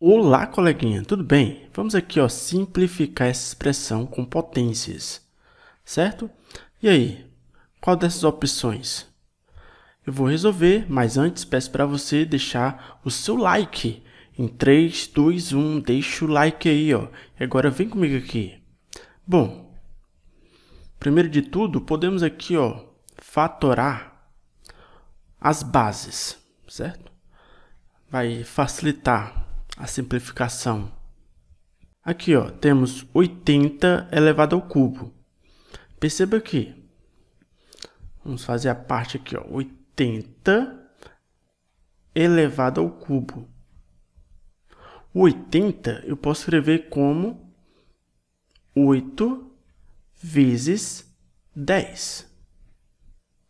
Olá, coleguinha, tudo bem? Vamos aqui ó, simplificar essa expressão com potências, certo? E aí, qual dessas opções? Eu vou resolver, mas antes peço para você deixar o seu like. Em 3, 2, 1, deixa o like aí, ó. E agora vem comigo aqui. Bom, primeiro de tudo, podemos aqui, ó, fatorar as bases, certo? Vai facilitar a simplificação. Aqui ó, temos 80 elevado ao cubo. Perceba que vamos fazer a parte aqui ó, 80 elevado ao cubo. O 80 eu posso escrever como 8 vezes 10.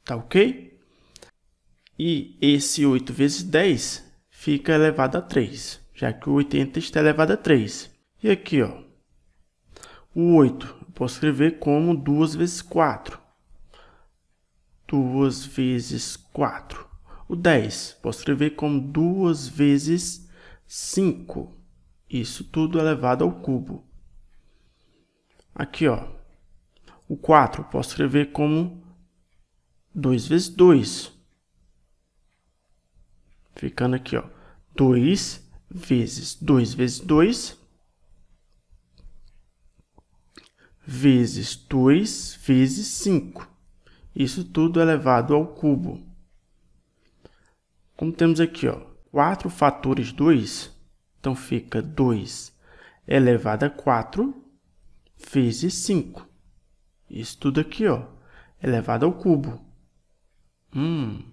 Tá ok? E esse 8 vezes 10 fica elevado a 3 já que o 80 está elevado a 3. E aqui, ó, o 8, eu posso escrever como 2 vezes 4. 2 vezes 4. O 10, posso escrever como 2 vezes 5. Isso tudo elevado ao cubo. Aqui, ó. O 4, posso escrever como 2 vezes 2. Ficando aqui, ó. 2 vezes 2 vezes 2, vezes 2 vezes 5. Isso tudo é elevado ao cubo. Como temos aqui, ó, 4 fatores 2, então fica 2 elevado a 4 vezes 5. Isso tudo aqui, ó, elevado ao cubo. Hum.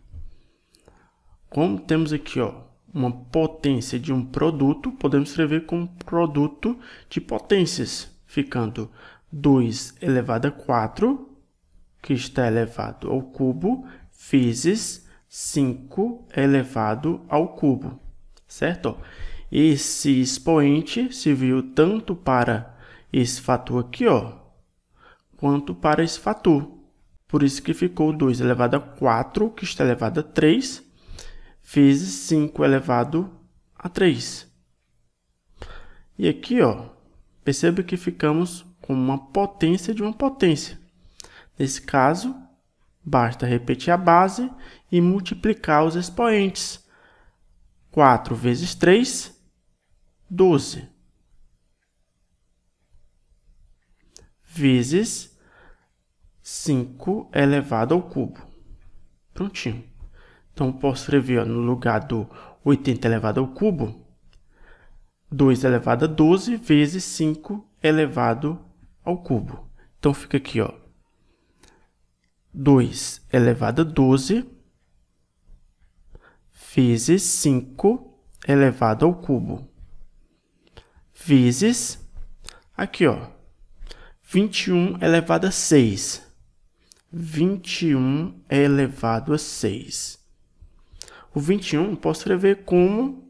Como temos aqui, ó, uma potência de um produto, podemos escrever como produto de potências, ficando 2 elevado a 4, que está elevado ao cubo, vezes 5 elevado ao cubo, certo? Esse expoente serviu tanto para esse fator aqui, ó, quanto para esse fator. Por isso que ficou 2 elevado a 4, que está elevado a 3, vezes 5 elevado a 3. E aqui, ó, perceba que ficamos com uma potência de uma potência. Nesse caso, basta repetir a base e multiplicar os expoentes. 4 vezes 3, 12. Vezes 5 elevado ao cubo. Prontinho. Então, posso escrever ó, no lugar do 80 elevado ao cubo, 2 elevado a 12 vezes 5 elevado ao cubo. Então, fica aqui, ó, 2 elevado a 12 vezes 5 elevado ao cubo, vezes, aqui, ó, 21 elevado a 6. 21 elevado a 6. O 21 eu posso escrever como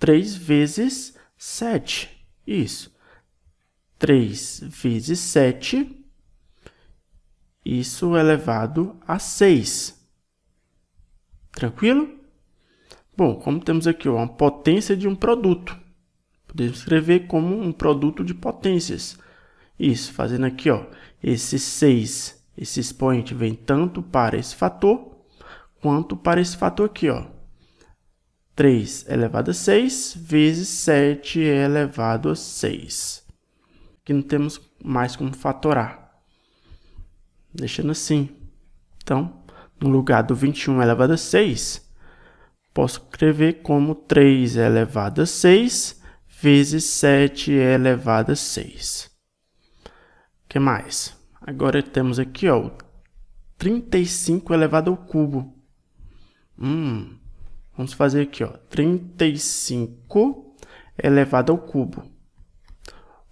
3 vezes 7. Isso. 3 vezes 7, isso é elevado a 6. Tranquilo? Bom, como temos aqui ó, uma potência de um produto, podemos escrever como um produto de potências. Isso, fazendo aqui ó, esse 6, esse expoente vem tanto para esse fator quanto para esse fator aqui, ó. 3 elevado a 6 vezes 7 elevado a 6. Aqui não temos mais como fatorar. Deixando assim. Então, no lugar do 21 elevado a 6, posso escrever como 3 elevado a 6 vezes 7 elevado a 6. O que mais? Agora temos aqui ó, 35 elevado ao cubo. Hum, vamos fazer aqui, ó, 35 elevado ao cubo.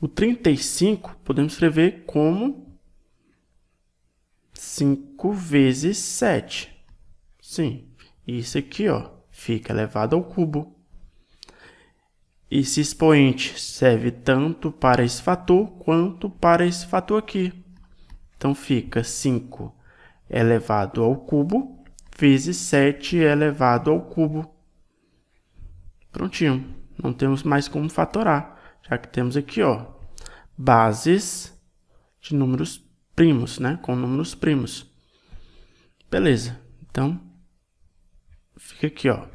O 35 podemos escrever como 5 vezes 7. Sim, isso aqui, ó, fica elevado ao cubo. Esse expoente serve tanto para esse fator quanto para esse fator aqui. Então fica 5 elevado ao cubo vezes 7 elevado é ao cubo. Prontinho. Não temos mais como fatorar, já que temos aqui, ó, bases de números primos, né? Com números primos. Beleza. Então, fica aqui, ó.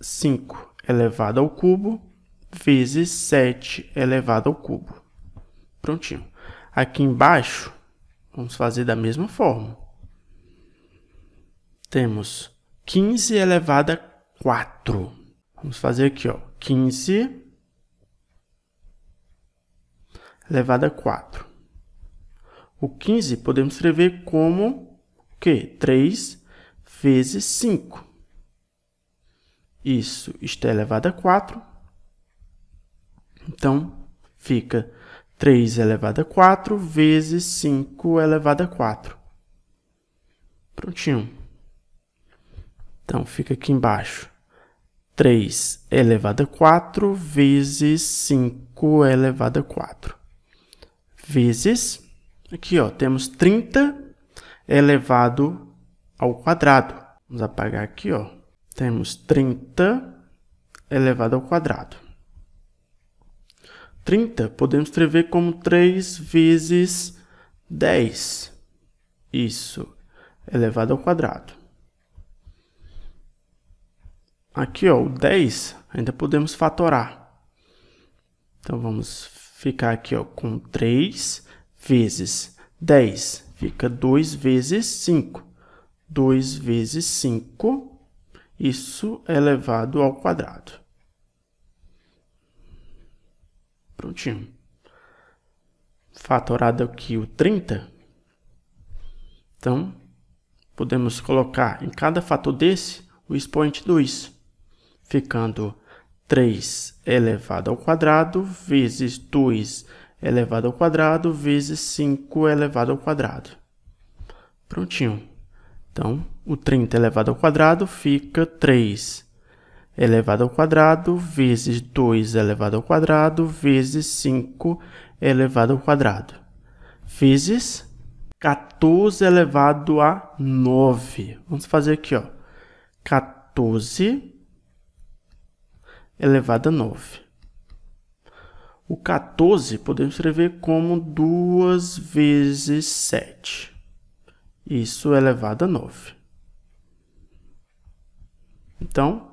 5 elevado é ao cubo vezes 7 elevado é ao cubo. Prontinho. Aqui embaixo, vamos fazer da mesma forma temos 15 elevado a 4. Vamos fazer aqui, ó, 15 elevado a 4. O 15 podemos escrever como o quê? 3 vezes 5. Isso está é elevado a 4. Então, fica 3 elevado a 4 vezes 5 elevado a 4. Prontinho. Então, fica aqui embaixo. 3 elevado a 4 vezes 5 elevado a 4. Vezes, aqui ó, temos 30 elevado ao quadrado. Vamos apagar aqui, ó. Temos 30 elevado ao quadrado. 30 podemos escrever como 3 vezes 10. Isso, elevado ao quadrado. Aqui, ó, o 10 ainda podemos fatorar. Então, vamos ficar aqui ó, com 3 vezes 10. Fica 2 vezes 5. 2 vezes 5, isso é elevado ao quadrado. Prontinho. Fatorado aqui o 30. Então, podemos colocar em cada fator desse o expoente 2 ficando 3 elevado ao quadrado vezes 2 elevado ao quadrado vezes 5 elevado ao quadrado. Prontinho. Então, o 30 elevado ao quadrado fica 3 elevado ao quadrado vezes 2 elevado ao quadrado vezes 5 elevado ao quadrado vezes 14 elevado a 9. Vamos fazer aqui, ó. 14 elevado a 9. O 14 podemos escrever como 2 vezes 7. Isso é elevado a 9. Então,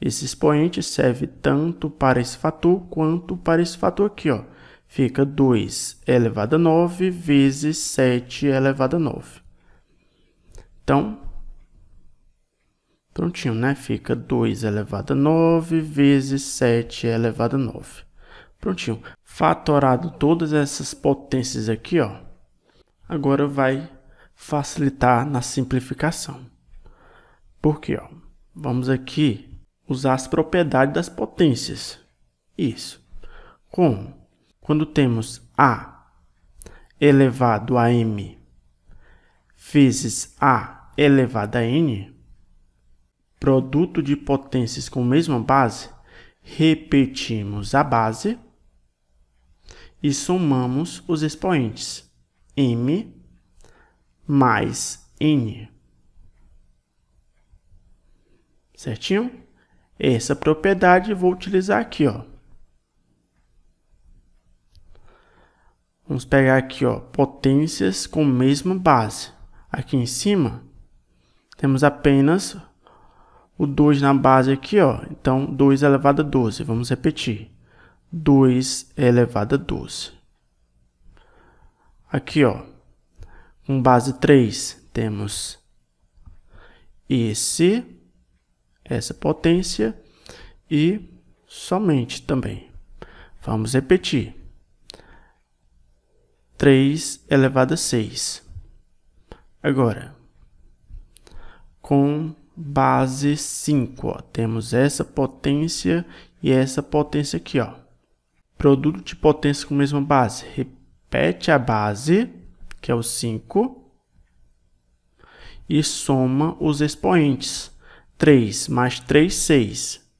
esse expoente serve tanto para esse fator quanto para esse fator aqui. Ó. Fica 2 elevado a 9 vezes 7 elevado a 9. Então, Prontinho, né? Fica 2 elevado a 9 vezes 7 elevado a 9. Prontinho. Fatorado todas essas potências aqui, ó. Agora vai facilitar na simplificação. Porque, ó, vamos aqui usar as propriedades das potências. Isso. Como? Quando temos A elevado a M vezes A elevado a N, produto de potências com a mesma base, repetimos a base e somamos os expoentes m mais n. Certinho? Essa propriedade vou utilizar aqui, ó. Vamos pegar aqui, ó, potências com mesma base. Aqui em cima, temos apenas o 2 na base aqui, ó. Então, 2 elevado a 12. Vamos repetir. 2 elevado a 12. Aqui, ó. Com base 3, temos esse, essa potência e somente também. Vamos repetir. 3 elevado a 6. Agora, com base 5. Ó. Temos essa potência e essa potência aqui. Ó. Produto de potência com a mesma base. Repete a base, que é o 5, e soma os expoentes. 3 mais 3, 6.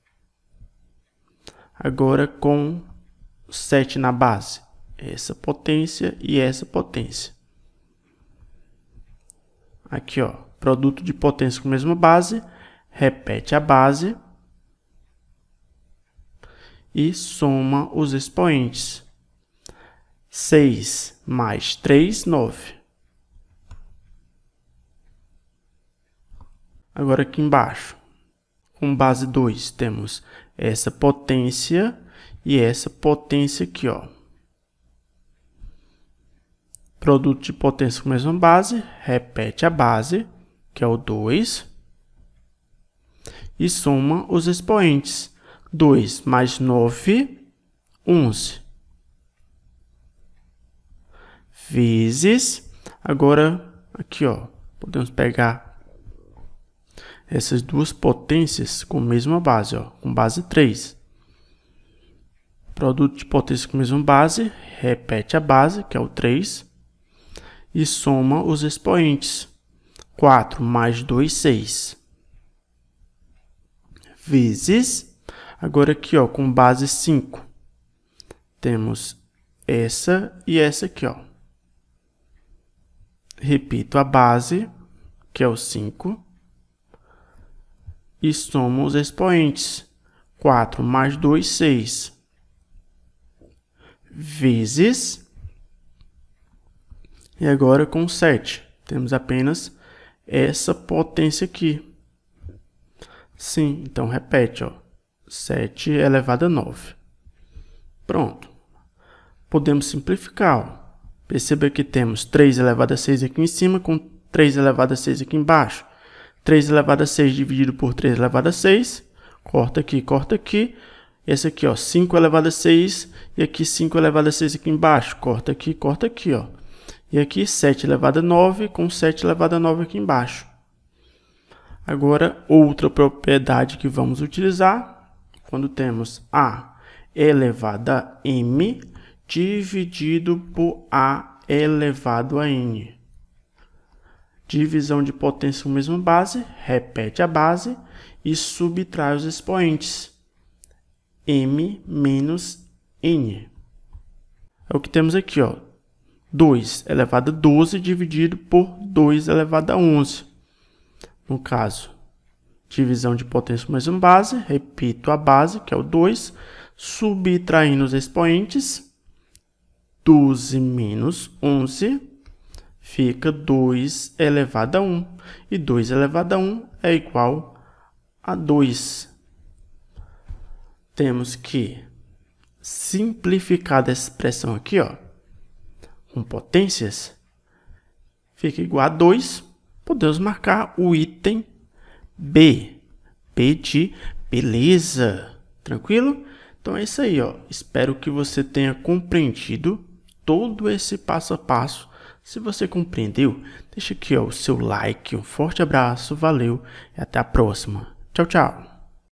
Agora com 7 na base. Essa potência e essa potência. Aqui, ó produto de potência com a mesma base, repete a base e soma os expoentes. 6 mais 3, 9. Agora aqui embaixo, com base 2, temos essa potência e essa potência aqui, ó. Produto de potência com a mesma base, repete a base que é o 2, e soma os expoentes. 2 mais 9, 11. Vezes, agora, aqui, ó, podemos pegar essas duas potências com a mesma base, ó, com base 3. Produto de potência com a mesma base, repete a base, que é o 3, e soma os expoentes. 4 mais 2, 6. Vezes, agora aqui, ó, com base 5, temos essa e essa aqui, ó. Repito a base, que é o 5, e somo os expoentes. 4 mais 2, 6. Vezes, e agora com 7, temos apenas essa potência aqui. Sim, então repete, ó. 7 elevado a 9. Pronto. Podemos simplificar, ó. Perceba que temos 3 elevado a 6 aqui em cima com 3 elevado a 6 aqui embaixo. 3 elevado a 6 dividido por 3 elevado a 6. Corta aqui, corta aqui. Esse aqui, ó, 5 elevado a 6. E aqui 5 elevado a 6 aqui embaixo. Corta aqui, corta aqui, ó. E aqui 7 elevado a 9 com 7 elevado a 9 aqui embaixo. Agora, outra propriedade que vamos utilizar, quando temos A elevado a M dividido por A elevado a N. Divisão de potência com a mesma base, repete a base e subtrai os expoentes. M menos N. É o que temos aqui, ó. 2 elevado a 12 dividido por 2 elevado a 11. No caso, divisão de potência mais uma base, repito a base, que é o 2, subtraindo os expoentes, 12 menos 11 fica 2 elevado a 1. E 2 elevado a 1 é igual a 2. Temos que simplificar a expressão aqui, ó com potências, fica igual a 2. Podemos marcar o item B. B de beleza. Tranquilo? Então é isso aí, ó. Espero que você tenha compreendido todo esse passo a passo. Se você compreendeu, deixa aqui ó, o seu like. Um forte abraço, valeu e até a próxima. Tchau, tchau.